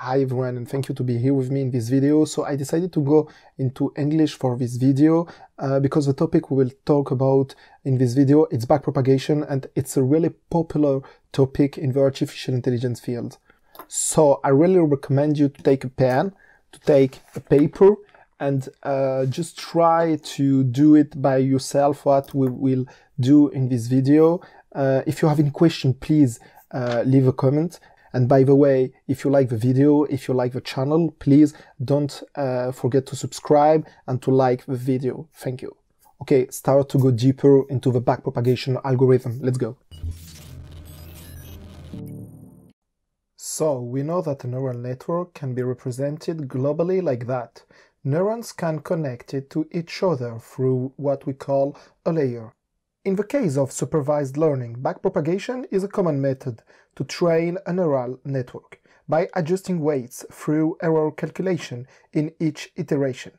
Hi everyone and thank you to be here with me in this video. So I decided to go into English for this video uh, because the topic we will talk about in this video is backpropagation and it's a really popular topic in the artificial intelligence field. So I really recommend you to take a pen, to take a paper and uh, just try to do it by yourself what we will do in this video. Uh, if you have any question, please uh, leave a comment. And by the way, if you like the video, if you like the channel, please don't uh, forget to subscribe and to like the video. Thank you. Okay, start to go deeper into the backpropagation algorithm. Let's go. So, we know that a neural network can be represented globally like that. Neurons can connect it to each other through what we call a layer. In the case of supervised learning, backpropagation is a common method to train a neural network by adjusting weights through error calculation in each iteration.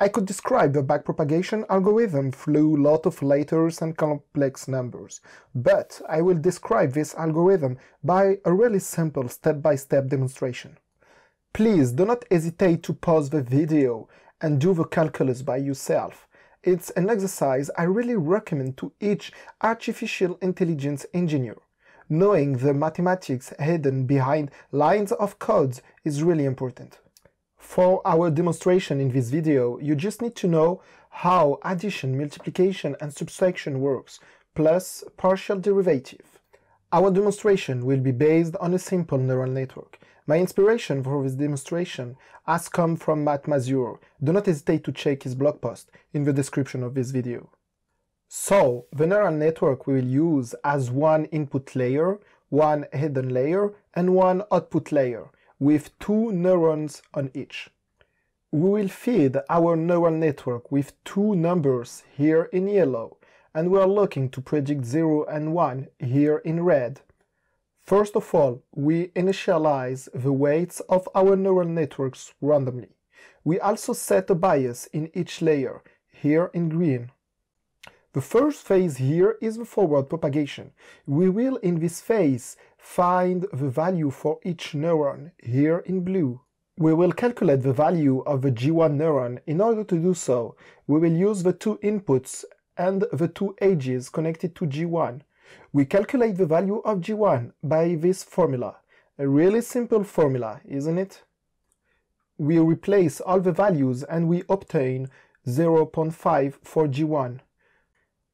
I could describe the backpropagation algorithm through lot of letters and complex numbers, but I will describe this algorithm by a really simple step-by-step -step demonstration. Please do not hesitate to pause the video and do the calculus by yourself. It's an exercise I really recommend to each artificial intelligence engineer. Knowing the mathematics hidden behind lines of codes is really important. For our demonstration in this video, you just need to know how addition, multiplication and subtraction works, plus partial derivative. Our demonstration will be based on a simple neural network. My inspiration for this demonstration has come from Matt Mazur. Do not hesitate to check his blog post in the description of this video. So, the neural network we will use has one input layer, one hidden layer, and one output layer, with two neurons on each. We will feed our neural network with two numbers here in yellow, and we are looking to predict 0 and 1 here in red. First of all, we initialize the weights of our neural networks randomly. We also set a bias in each layer, here in green. The first phase here is the forward propagation. We will in this phase find the value for each neuron, here in blue. We will calculate the value of the G1 neuron. In order to do so, we will use the two inputs and the two edges connected to G1. We calculate the value of G1 by this formula. A really simple formula, isn't it? We replace all the values and we obtain 0.5 for G1.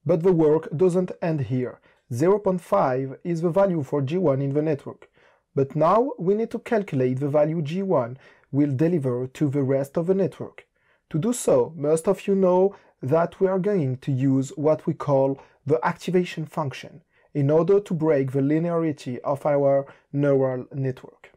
But the work doesn't end here. 0.5 is the value for G1 in the network. But now we need to calculate the value G1 will deliver to the rest of the network. To do so, most of you know that we are going to use what we call the activation function in order to break the linearity of our neural network.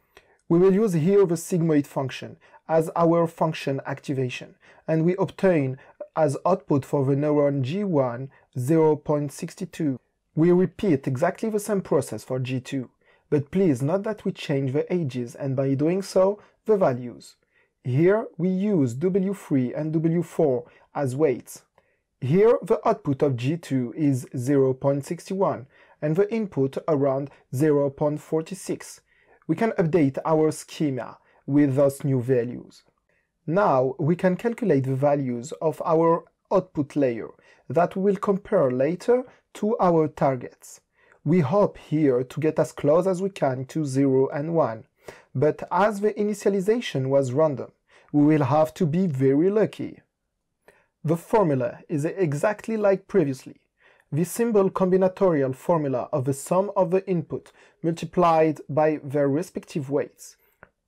We will use here the sigmoid function as our function activation, and we obtain as output for the neuron G1 0.62. We repeat exactly the same process for G2, but please note that we change the ages and by doing so, the values. Here we use W3 and W4 as weights. Here the output of G2 is 0.61 and the input around 0.46. We can update our schema with those new values. Now we can calculate the values of our output layer that we will compare later to our targets. We hope here to get as close as we can to 0 and 1 but as the initialization was random, we will have to be very lucky. The formula is exactly like previously. The simple combinatorial formula of the sum of the input multiplied by their respective weights.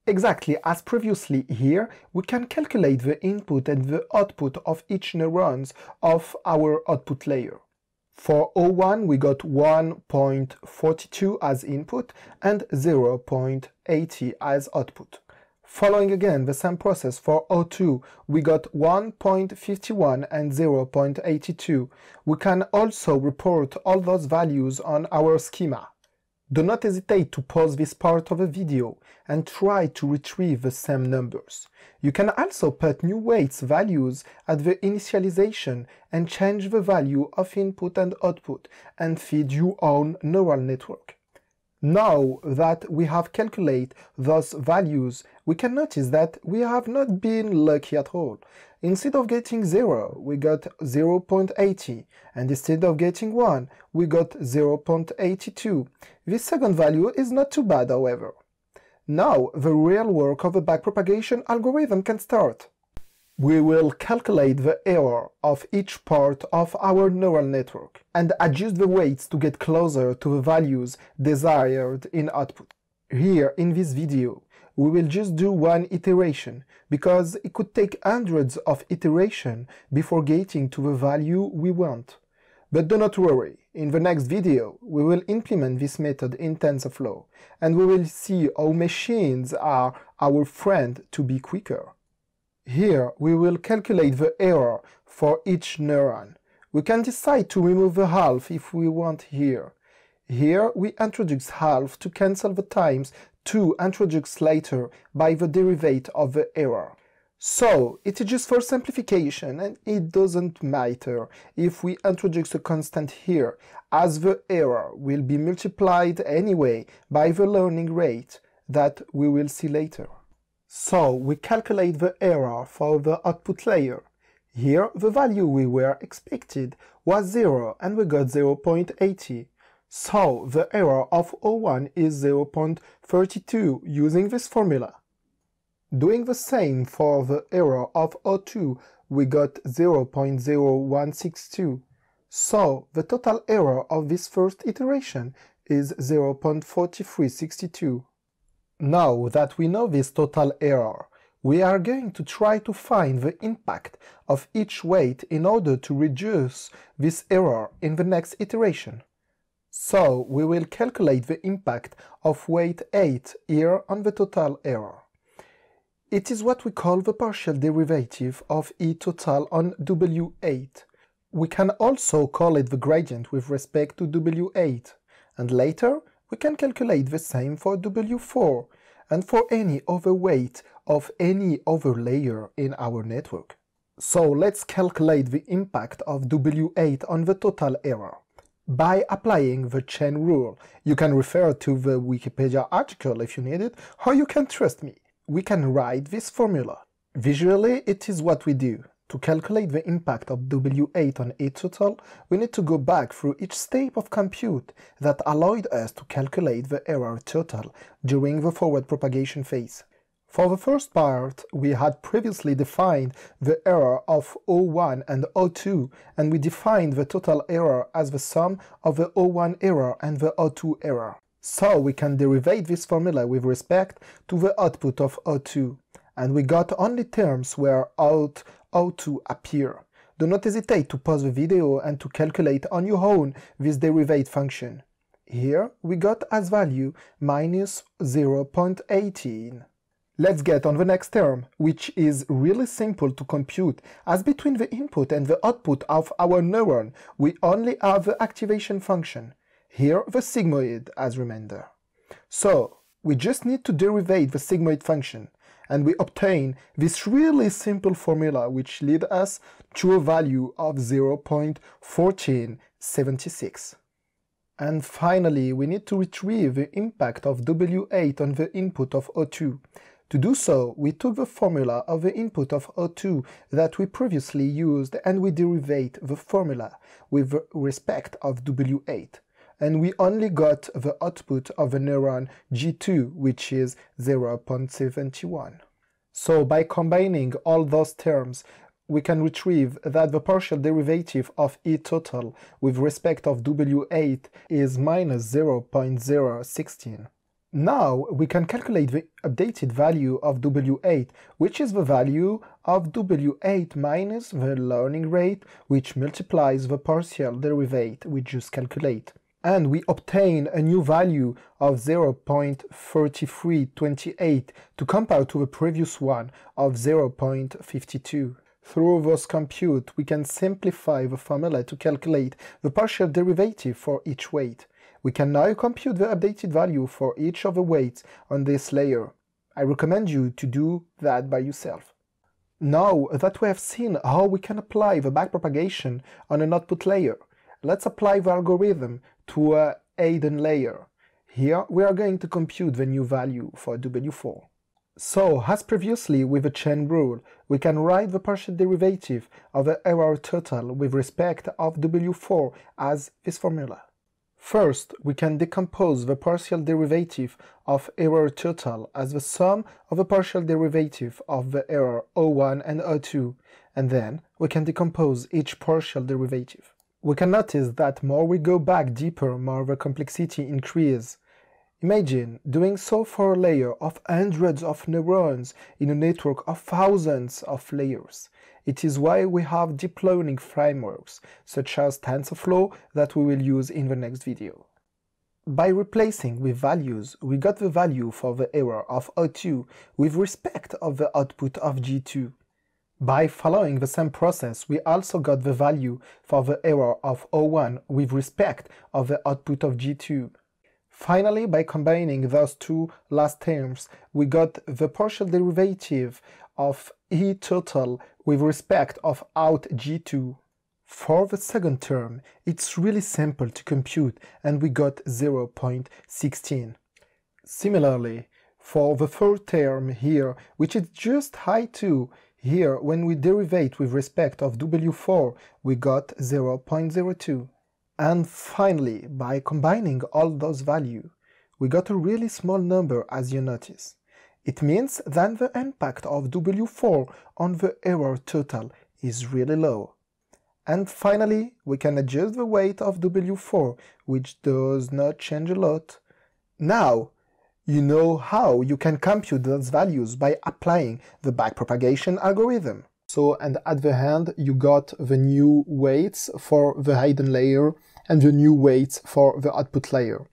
Exactly as previously here, we can calculate the input and the output of each neurons of our output layer. For O1, we got 1.42 as input and 0.80 as output. Following again the same process for O2, we got 1.51 and 0.82. We can also report all those values on our schema. Do not hesitate to pause this part of the video and try to retrieve the same numbers. You can also put new weights values at the initialization and change the value of input and output and feed your own neural network. Now that we have calculated those values, we can notice that we have not been lucky at all. Instead of getting 0, we got 0.80, and instead of getting 1, we got 0.82. This second value is not too bad, however. Now, the real work of the backpropagation algorithm can start. We will calculate the error of each part of our neural network and adjust the weights to get closer to the values desired in output. Here in this video, we will just do one iteration because it could take hundreds of iteration before getting to the value we want. But do not worry, in the next video we will implement this method in TensorFlow and we will see how machines are our friend to be quicker. Here we will calculate the error for each neuron. We can decide to remove the half if we want here. Here we introduce half to cancel the times 2 introduced later by the derivative of the error. So, it is just for simplification and it doesn't matter if we introduce a constant here, as the error will be multiplied anyway by the learning rate that we will see later. So, we calculate the error for the output layer. Here, the value we were expected was 0 and we got 0.80. So the error of O1 is 0.32 using this formula. Doing the same for the error of O2, we got 0.0162. So the total error of this first iteration is 0.4362. Now that we know this total error, we are going to try to find the impact of each weight in order to reduce this error in the next iteration. So we will calculate the impact of weight 8 here on the total error. It is what we call the partial derivative of E total on W8. We can also call it the gradient with respect to W8, and later we can calculate the same for W4 and for any other weight of any other layer in our network. So let's calculate the impact of W8 on the total error by applying the chain rule. You can refer to the Wikipedia article if you need it, or you can trust me. We can write this formula. Visually, it is what we do. To calculate the impact of W8 on each total, we need to go back through each step of compute that allowed us to calculate the error total during the forward propagation phase. For the first part, we had previously defined the error of O1 and O2, and we defined the total error as the sum of the O1 error and the O2 error. So we can derive this formula with respect to the output of O2, and we got only terms where out O2 appear. Do not hesitate to pause the video and to calculate on your own this derivative function. Here we got as value minus 0.18. Let's get on the next term, which is really simple to compute, as between the input and the output of our neuron, we only have the activation function, here the sigmoid as remainder. So, we just need to derive the sigmoid function, and we obtain this really simple formula which leads us to a value of 0.1476. And finally, we need to retrieve the impact of W8 on the input of O2. To do so, we took the formula of the input of O2 that we previously used and we derivate the formula with respect of W8. And we only got the output of the neuron G2, which is 0.71. So by combining all those terms, we can retrieve that the partial derivative of E total with respect of W8 is minus 0.016. Now we can calculate the updated value of W8, which is the value of W8 minus the learning rate, which multiplies the partial derivative we just calculated. And we obtain a new value of 0.3328 to compare to the previous one of 0.52. Through this compute, we can simplify the formula to calculate the partial derivative for each weight. We can now compute the updated value for each of the weights on this layer. I recommend you to do that by yourself. Now that we have seen how we can apply the backpropagation on an output layer, let's apply the algorithm to a Aiden layer. Here we are going to compute the new value for W4. So, as previously with the chain rule, we can write the partial derivative of the error total with respect of W4 as this formula. First, we can decompose the partial derivative of error total as the sum of the partial derivative of the error O1 and O2, and then we can decompose each partial derivative. We can notice that more we go back deeper, more the complexity increases, Imagine doing so for a layer of hundreds of neurons in a network of thousands of layers. It is why we have deep learning frameworks, such as TensorFlow, that we will use in the next video. By replacing with values, we got the value for the error of O2 with respect of the output of G2. By following the same process, we also got the value for the error of O1 with respect of the output of G2. Finally, by combining those two last terms, we got the partial derivative of E total with respect of out G2. For the second term, it's really simple to compute and we got 0.16. Similarly, for the third term here, which is just high 2, here when we derivate with respect of W4, we got 0.02. And finally, by combining all those values, we got a really small number as you notice. It means that the impact of W4 on the error total is really low. And finally, we can adjust the weight of W4, which does not change a lot. Now, you know how you can compute those values by applying the backpropagation algorithm. So, and at the end, you got the new weights for the hidden layer and the new weights for the output layer.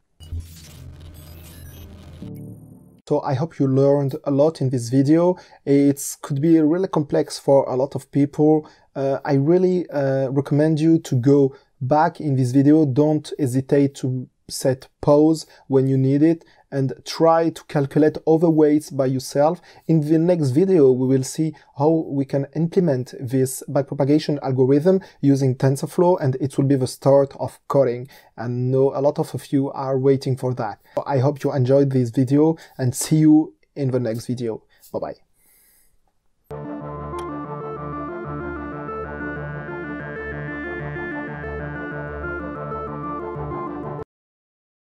So I hope you learned a lot in this video. It could be really complex for a lot of people. Uh, I really uh, recommend you to go back in this video. Don't hesitate to set pause when you need it and try to calculate overweights weights by yourself. In the next video, we will see how we can implement this backpropagation algorithm using TensorFlow and it will be the start of coding. And know a lot of you are waiting for that. I hope you enjoyed this video and see you in the next video. Bye-bye.